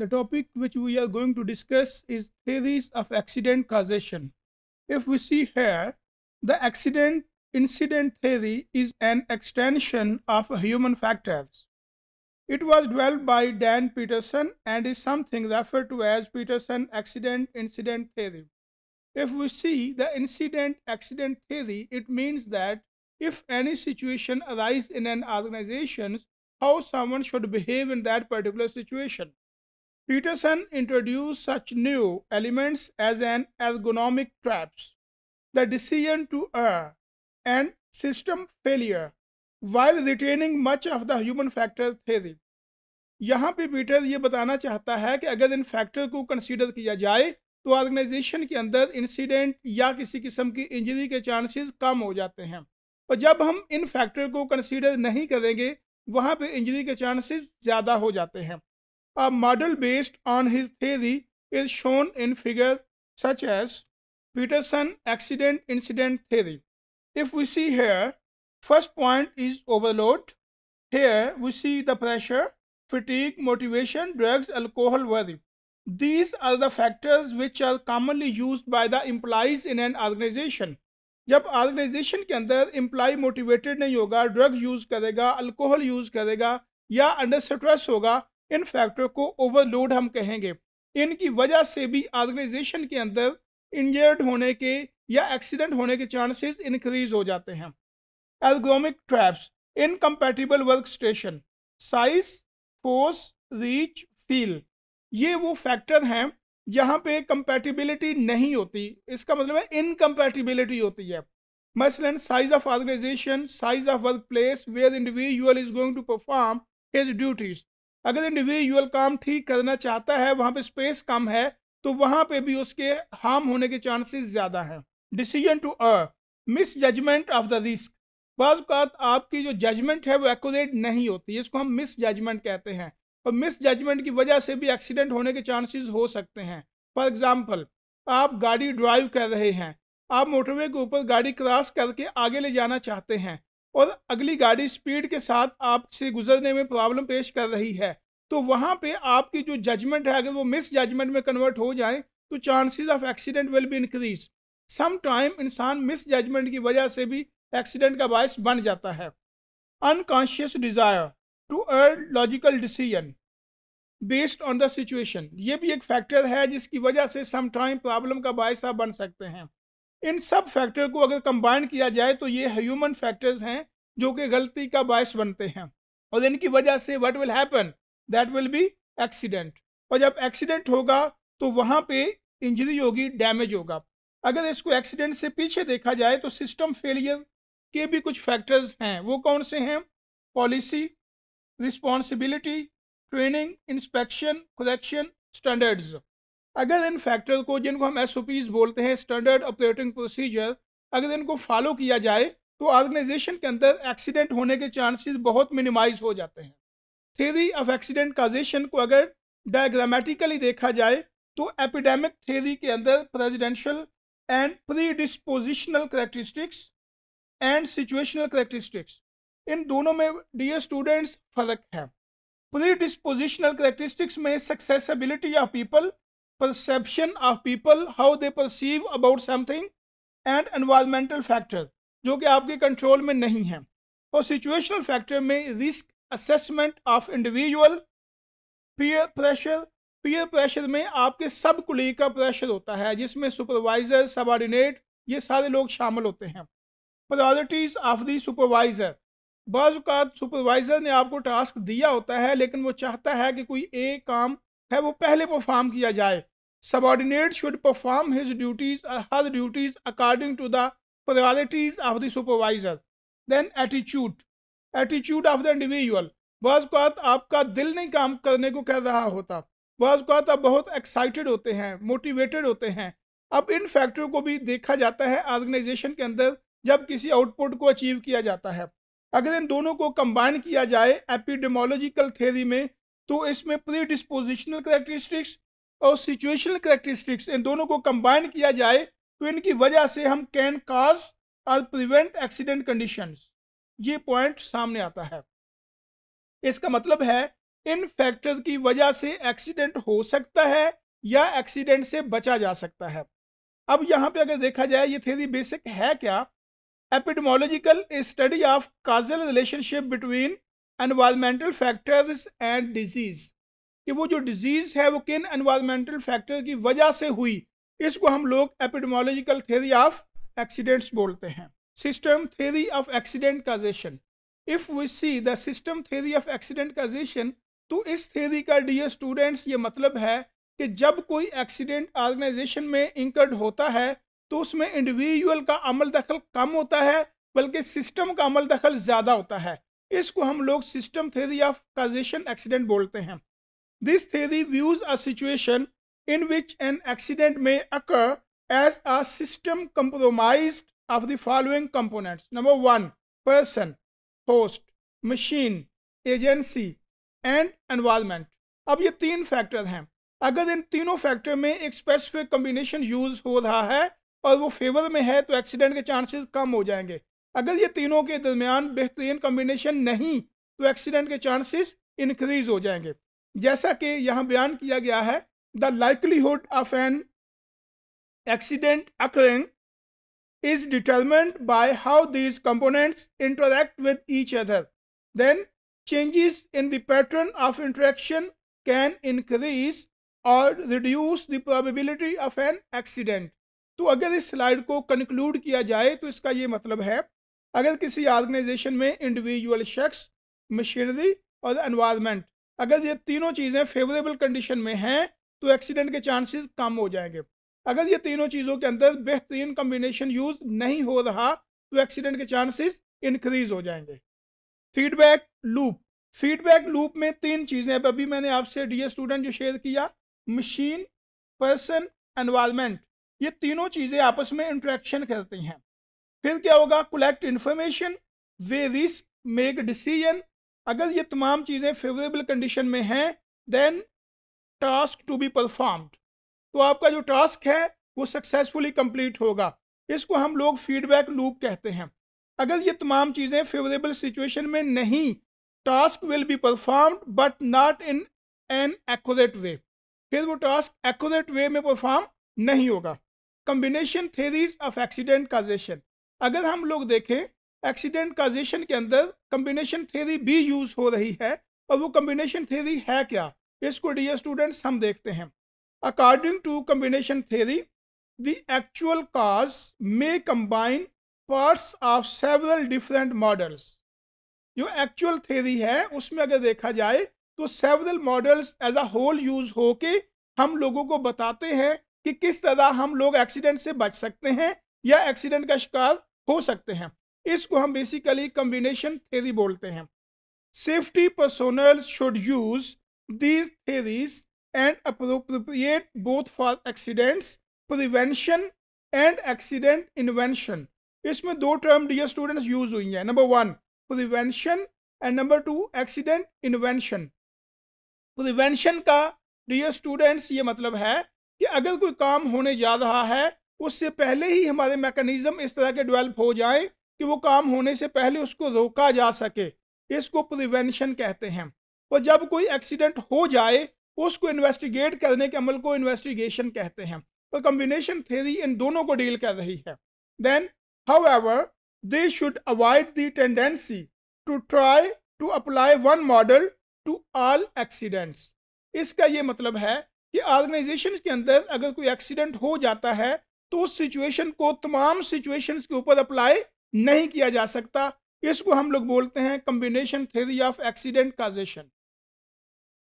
The topic which we are going to discuss is theories of accident causation. If we see here, the accident incident theory is an extension of human factors. It was developed by Dan Peterson and is something referred to as Peterson accident incident theory. If we see the incident accident theory, it means that if any situation arises in an organization, how someone should behave in that particular situation. Peterson introduced such new elements as an ergonomic traps, the decision to err, and system failure, while retaining much of the human factor theory. यहाँ पे Peter ये बताना चाहता है कि अगर इन factor को कंसीडर किया जाए तो ऑर्गेनाइजेशन के अंदर इंसिडेंट या किसी किस्म की इंजरी के चांसेस कम हो जाते हैं और जब हम इन फैक्टर को कंसीडर नहीं करेंगे वहाँ पे इंजरी के चांसेस ज़्यादा हो जाते हैं A model based on his theory is shown in figure such as Peterson accident incident theory. If we see here, first point is overload. Here we see the pressure, fatigue, motivation, drugs, alcohol, worry. These are the factors which are commonly used by the employees in an organization. जब organisation के अंदर employee motivated नहीं होगा drug use करेगा alcohol use करेगा या under stress होगा इन factor को ओवरलोड हम कहेंगे इनकी वजह से भी ऑर्गेनाइजेशन के अंदर इंजर्ड होने के या एक्सीडेंट होने के चांसेस इंक्रीज हो जाते हैं ergonomic traps incompatible work station size force reach feel ये वो फैक्टर हैं जहाँ पे कंपैटिबिलिटी नहीं होती इसका मतलब है इनकम्पैटिबिलिटी होती है मसलन size of organization size of work place where individual is going to perform his duties अगर इंडिविजुअल काम ठीक करना चाहता है वहाँ पे स्पेस कम है तो वहाँ पे भी उसके हार्म होने के चांसेस ज़्यादा हैं decision to a misjudgement of the risk बाज़ात आपकी जो जजमेंट है वो एकट नहीं होती इसको हम मिस जजमेंट कहते हैं और मिस जजमेंट की वजह से भी एक्सीडेंट होने के चांसेस हो सकते हैं फॉर एग्ज़ाम्पल आप गाड़ी ड्राइव कर रहे हैं आप मोटरवे के ऊपर गाड़ी क्रॉस करके आगे ले जाना चाहते हैं और अगली गाड़ी स्पीड के साथ आपसे गुजरने में प्रॉब्लम पेश कर रही है तो वहाँ पे आपकी जो जजमेंट है अगर वो मिस जजमेंट में कन्वर्ट हो जाए तो chances of accident will be increase some time इंसान मिस जजमेंट की वजह से भी एक्सीडेंट का बायस बन जाता है unconscious desire to erred logical decision based on the situation ये भी एक फैक्टर है जिसकी वजह से सम टाइम प्रॉब्लम का बायस आप बन सकते हैं इन सब फैक्टर को अगर कंबाइन किया जाए तो ये ह्यूमन फैक्टर्स हैं जो कि गलती का बायस बनते हैं और इनकी वजह से what will happen that will be accident और जब एक्सीडेंट होगा तो वहाँ पे इंजरी होगी डैमेज होगा अगर इसको एक्सीडेंट से पीछे देखा जाए तो सिस्टम फेलियर के भी कुछ फैक्टर्स हैं वो कौन से हैं policy responsibility training inspection collection standards अगर इन फैक्टर को जिनको हम एस बोलते हैं स्टैंडर्ड ऑपरेटिंग प्रोसीजर अगर इनको फॉलो किया जाए तो ऑर्गेनाइजेशन के अंदर एक्सीडेंट होने के चांसेस बहुत मिनिमाइज हो जाते हैं थेरी ऑफ एक्सीडेंट काजेशन को अगर डायग्रामेटिकली देखा जाए तो एपिडेमिक थेरी के अंदर presidential and predispositional characteristics and situational characteristics इन दोनों में डी स्टूडेंट्स फर्क है प्री डिस्पोजिशनल करेक्टरिस्टिक्स में susceptibility of people perception of people how they perceive about something and environmental factor जो कि आपके कंट्रोल में नहीं है और सिचुएशनल फैक्टर में risk assessment of individual peer pressure peer pressure में आपके सब कुलीग का प्रेशर होता है जिसमें सुपरवाइजर सबॉर्डिनेट ये सारे लोग शामिल होते हैं प्रायोरिटीज़ ऑफ दी सुपरवाइज़र बाज़ात सुपरवाइज़र ने आपको टास्क दिया होता है लेकिन वो चाहता है कि कोई एक काम है वो पहले परफॉर्म किया जाए subordinate should perform his duties or uh, her duties according to the priorities of the supervisor then attitude attitude of the individual बज़ आपका दिल नहीं काम करने को कह रहा होता बहुत अवत आप बहुत एक्साइटेड होते हैं मोटिवेटेड होते हैं अब इन फैक्टरों को भी देखा जाता है ऑर्गेनाइजेशन के अंदर जब किसी आउटपुट को अचीव किया जाता है अगर इन दोनों को कंबाइन किया जाए एपिडेमोलॉजिकल थेरी में तो इसमें प्री डिस्पोजिशनल करेक्टरिस्टिक्स और सिचुएशनल करेक्टरिस्टिक्स इन दोनों को कंबाइन किया जाए तो इनकी वजह से हम can cause or prevent accident conditions ये पॉइंट सामने आता है इसका मतलब है इन फैक्टर की वजह से एक्सीडेंट हो सकता है या एक्सीडेंट से बचा जा सकता है अब यहाँ पे अगर देखा जाए ये थेरी बेसिक है क्या epidemiological study of causal relationship between environmental factors and disease कि वो जो डिजीज़ है वो किन एनवायरमेंटल फैक्टर की वजह से हुई इसको हम लोग एपिडमोलॉजिकल थेरी ऑफ एक्सीडेंट्स बोलते हैं system theory of accident causation if we see the system theory of accident causation तो इस थेरी का डियर स्टूडेंट्स ये मतलब है कि जब कोई एक्सीडेंट ऑर्गेनाइजेशन में इंकर्ड होता है तो उसमें इंडिविजुअल का अमल दखल कम होता है बल्कि सिस्टम का अमल दखल ज़्यादा होता है इसको हम लोग system theory of causation accident बोलते हैं This theory views a situation in which an accident may occur as a system compromised of the following components. Number one, person, host, machine, agency and environment. अब ये तीन factor हैं अगर इन तीनों factor में एक स्पेसिफिक कम्बिनेशन यूज हो रहा है और वो फेवर में है तो एक्सीडेंट के चांसेस कम हो जाएंगे अगर ये तीनों के दरमियान बेहतरीन कम्बिनेशन नहीं तो एक्सीडेंट के चांसेस इंक्रीज हो जाएंगे जैसा कि यहाँ बयान किया गया है the likelihood of an accident occurring is determined by how these components interact with each other then changes in the pattern of interaction can increase or reduce the probability of an accident तो अगर इस slide को conclude किया जाए तो इसका ये मतलब है अगर किसी ऑर्गेनाइजेशन में इंडिविजुअल शख्स मशीनरी और एनवायरमेंट अगर ये तीनों चीज़ें फेवरेबल कंडीशन में हैं तो एक्सीडेंट के चांसेस कम हो जाएंगे अगर ये तीनों चीज़ों के अंदर बेहतरीन कम्बिनेशन यूज़ नहीं हो रहा तो एक्सीडेंट के चांसेस इंक्रीज हो जाएंगे फीडबैक लूप फीडबैक लूप में तीन चीज़ें अब अभी मैंने आपसे डी स्टूडेंट जो शेयर किया मशीन पर्सन एनवायरमेंट ये तीनों चीज़ें आपस में इंट्रैक्शन करती हैं फिर क्या होगा collect information weigh risk make decision अगर ये तमाम चीज़ें फेवरेबल कंडीशन में हैं then task to be performed तो आपका जो टास्क है वो सक्सेसफुली कंप्लीट होगा इसको हम लोग फीडबैक लूप कहते हैं अगर ये तमाम चीज़ें फेवरेबल सिचुएशन में नहीं task will be performed but not in an exact way फिर वो टास्क एकट वे में परफॉर्म नहीं होगा combination theories of accident causation अगर हम लोग देखें एक्सीडेंट काजेशन के अंदर कम्बिनेशन थेरी भी यूज़ हो रही है और वो कम्बिनेशन थेरी है क्या इसको डियर स्टूडेंट्स हम देखते हैं according to combination theory the actual cause may combine parts of several different models जो एक्चुअल थेरी है उसमें अगर देखा जाए तो several models as a whole use होके हम लोगों को बताते हैं कि किस तरह हम लोग एक्सीडेंट से बच सकते हैं या एक्सीडेंट का शिकार हो सकते हैं इसको हम बेसिकली कम्बिनेशन थेरी बोलते हैं safety personnel should use these theories and appropriate both for accidents prevention and accident invention इसमें दो टर्म डियर स्टूडेंट्स यूज हुई हैं number one prevention and number two accident invention prevention का dear students ये मतलब है कि अगर कोई काम होने जा रहा है उससे पहले ही हमारे मैकेनिज्म इस तरह के डेवलप हो जाएं कि वो काम होने से पहले उसको रोका जा सके इसको प्रिवेंशन कहते हैं और जब कोई एक्सीडेंट हो जाए उसको इन्वेस्टिगेट करने के अमल को इन्वेस्टिगेशन कहते हैं तो कम्बिनेशन थेरी इन दोनों को डील कर रही है then however they should avoid the tendency to try to apply one model to all accidents इसका ये मतलब है कि ऑर्गेनाइजेशन के अंदर अगर कोई एक्सीडेंट हो जाता है तो उस सिचुएशन को तमाम सिचुएशंस के ऊपर अप्लाई नहीं किया जा सकता इसको हम लोग बोलते हैं combination theory of accident causation